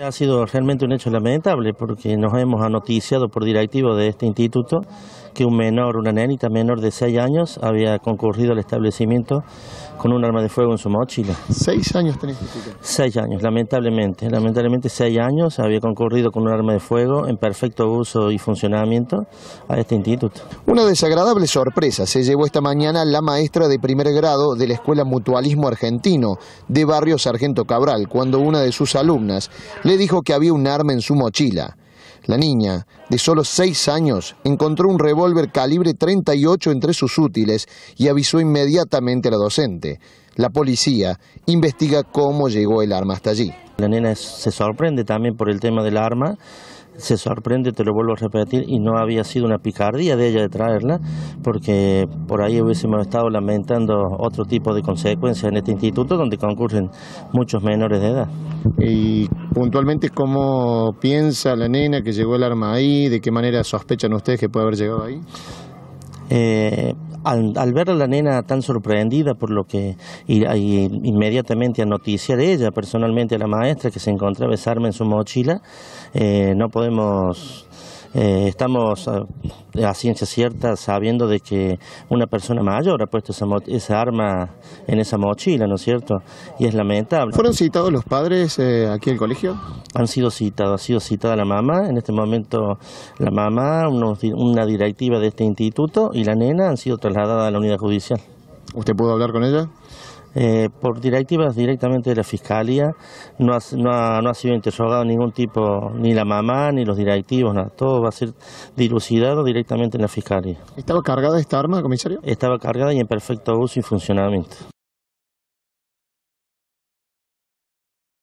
Ha sido realmente un hecho lamentable porque nos hemos anoticiado por directivo de este instituto que un menor, una nenita menor de 6 años, había concurrido al establecimiento con un arma de fuego en su mochila. ¿Seis años tenés instituto. Seis años, lamentablemente. Lamentablemente seis años había concurrido con un arma de fuego en perfecto uso y funcionamiento a este instituto. Una desagradable sorpresa se llevó esta mañana la maestra de primer grado de la Escuela Mutualismo Argentino de Barrio Sargento Cabral, cuando una de sus alumnas le dijo que había un arma en su mochila. La niña, de solo seis años, encontró un revólver calibre 38 entre sus útiles y avisó inmediatamente a la docente. La policía investiga cómo llegó el arma hasta allí. La nena se sorprende también por el tema del arma se sorprende, te lo vuelvo a repetir, y no había sido una picardía de ella de traerla, porque por ahí hubiésemos estado lamentando otro tipo de consecuencias en este instituto donde concurren muchos menores de edad. Y puntualmente, ¿cómo piensa la nena que llegó el arma ahí? ¿De qué manera sospechan ustedes que puede haber llegado ahí? Eh, al, ver a la nena tan sorprendida por lo que y, inmediatamente a noticia de ella personalmente a la maestra que se encontraba besarme en su mochila, eh, no podemos eh, estamos eh, a, ciencia cierta sabiendo de que una persona mayor ha puesto esa, arma en esa mochila, ¿no es cierto? Y es lamentable. ¿Fueron citados los padres eh, aquí en el colegio? Han sido citados, ha sido citada la mamá, en este momento la mamá, una directiva de este instituto y la nena han sido trasladadas a la unidad judicial. ¿Usted pudo hablar con ella? Eh, por directivas directamente de la Fiscalía, no ha, no, ha, no ha, sido interrogado ningún tipo, ni la mamá, ni los directivos, nada. Todo va a ser dilucidado directamente en la Fiscalía. ¿Estaba cargada esta arma, comisario? Estaba cargada y en perfecto uso y funcionamiento.